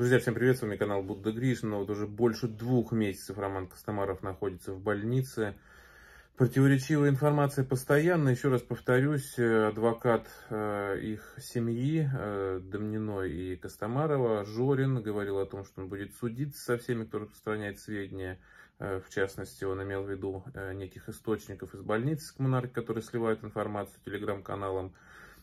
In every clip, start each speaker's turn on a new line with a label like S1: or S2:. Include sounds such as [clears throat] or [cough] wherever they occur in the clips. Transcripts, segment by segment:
S1: Друзья, всем привет, с вами канал Будда Гришин. Ну, вот уже больше двух месяцев Роман Костомаров находится в больнице. Противоречивая информация постоянно. Еще раз повторюсь, э, адвокат э, их семьи, э, Домниной и Костомарова, Жорин, говорил о том, что он будет судиться со всеми, кто распространяет сведения. В частности, он имел в виду неких источников из больницы коммунарки, которые сливают информацию телеграм-каналам.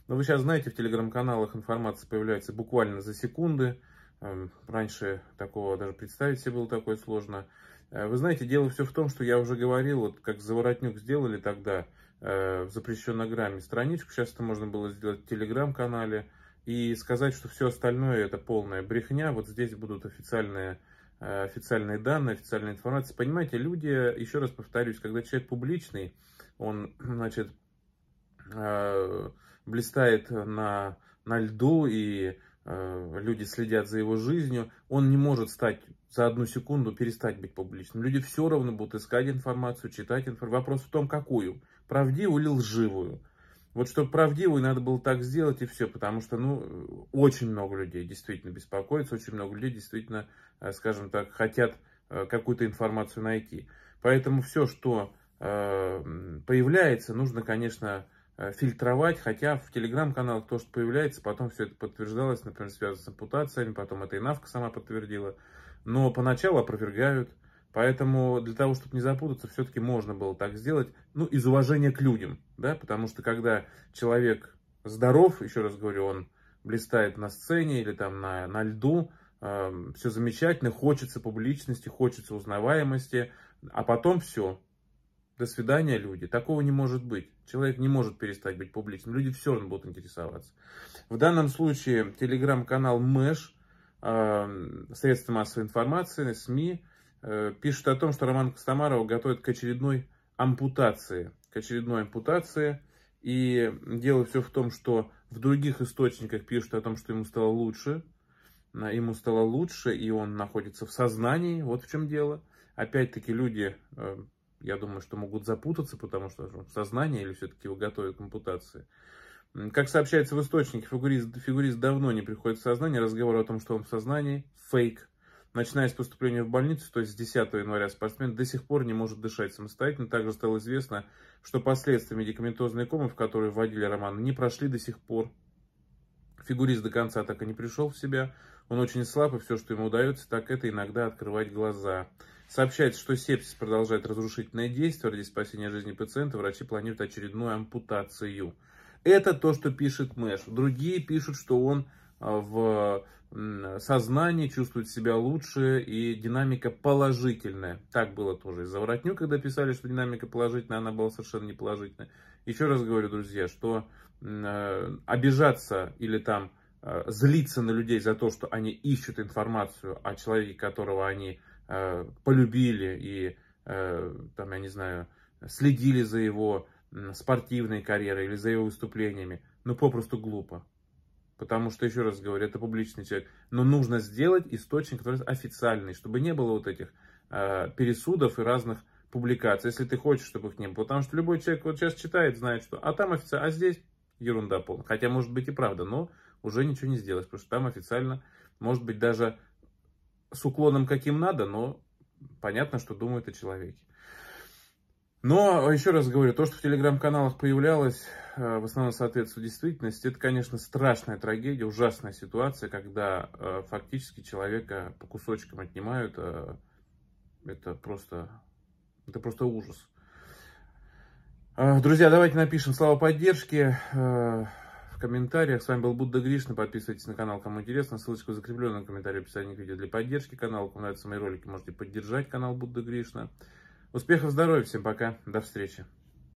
S1: Но вы сейчас знаете, в телеграм-каналах информация появляется буквально за секунды. Эм, раньше такого даже представить себе было такое сложно. Э, вы знаете, дело все в том, что я уже говорил, вот как Заворотнюк сделали тогда э, в запрещенной грамме страничку, сейчас это можно было сделать в Телеграм-канале, и сказать, что все остальное это полная брехня, вот здесь будут официальные, э, официальные данные, официальная информация. Понимаете, люди, еще раз повторюсь, когда человек публичный, он, [clears throat] значит, э, блистает на, на льду и Э, люди следят за его жизнью, он не может стать за одну секунду перестать быть публичным. Люди все равно будут искать информацию, читать информацию. Вопрос в том, какую. Правдивую или лживую. Вот чтобы правдивую, надо было так сделать и все, потому что, ну, э, очень много людей действительно беспокоится, очень много людей действительно, э, скажем так, хотят какую-то информацию найти. Поэтому все, что появляется, нужно, конечно, Э, фильтровать, хотя в телеграм-каналах то, что появляется, потом все это подтверждалось, например, связано с ампутациями, потом это и Навка сама подтвердила, но поначалу опровергают, поэтому для того, чтобы не запутаться, все-таки можно было так сделать, ну, из уважения к людям, да, потому что когда человек здоров, еще раз говорю, он блистает на сцене или там на, на льду, э, все замечательно, хочется публичности, хочется узнаваемости, а потом все, до свидания, люди. Такого не может быть. Человек не может перестать быть публичным. Люди все равно будут интересоваться. В данном случае телеграм-канал Мэш, э, средства массовой информации, СМИ, э, пишут о том, что Роман Костомаров готовит к очередной ампутации. К очередной ампутации. И дело все в том, что в других источниках пишут о том, что ему стало лучше. Ему стало лучше, и он находится в сознании. Вот в чем дело. Опять-таки люди э, я думаю, что могут запутаться, потому что ну, сознание или все-таки его готовят к ампутации. Как сообщается в источнике, фигурист, фигурист давно не приходит в сознание. Разговор о том, что он в сознании, фейк. Начиная с поступления в больницу, то есть с 10 января, спортсмен до сих пор не может дышать самостоятельно. Также стало известно, что последствия медикаментозной комы, в которую вводили Романа, не прошли до сих пор. Фигурист до конца так и не пришел в себя. Он очень слаб, и все, что ему удается, так это иногда открывать глаза. Сообщается, что сепсис продолжает разрушительное действие. Ради спасения жизни пациента врачи планируют очередную ампутацию. Это то, что пишет Мэш. Другие пишут, что он а, в сознании чувствует себя лучше и динамика положительная. Так было тоже и за воротню, когда писали, что динамика положительная, она была совершенно не положительная. Еще раз говорю, друзья, что а, обижаться или там а, злиться на людей за то, что они ищут информацию о человеке, которого они Э, полюбили и, э, там, я не знаю, следили за его спортивной карьерой или за его выступлениями. Ну, попросту глупо. Потому что, еще раз говорю, это публичный человек. Но нужно сделать источник, который официальный, чтобы не было вот этих э, пересудов и разных публикаций, если ты хочешь, чтобы их не было. Потому что любой человек вот сейчас читает, знает, что а там официально, а здесь ерунда полная. Хотя, может быть, и правда, но уже ничего не сделать, потому что там официально, может быть, даже с уклоном каким надо, но понятно, что думают о человеке. Но, еще раз говорю, то, что в телеграм-каналах появлялось, э, в основном соответствует действительности, это, конечно, страшная трагедия, ужасная ситуация, когда э, фактически человека по кусочкам отнимают. Э, это просто, это просто ужас. Э, друзья, давайте напишем слова поддержки. Э, в комментариях. С вами был Будда Гришна. Подписывайтесь на канал, кому интересно. Ссылочка в закрепленном комментарии в описании к видео для поддержки канала. Кому нравятся мои ролики, можете поддержать канал Будда Гришна. Успехов, здоровья, всем пока, до встречи.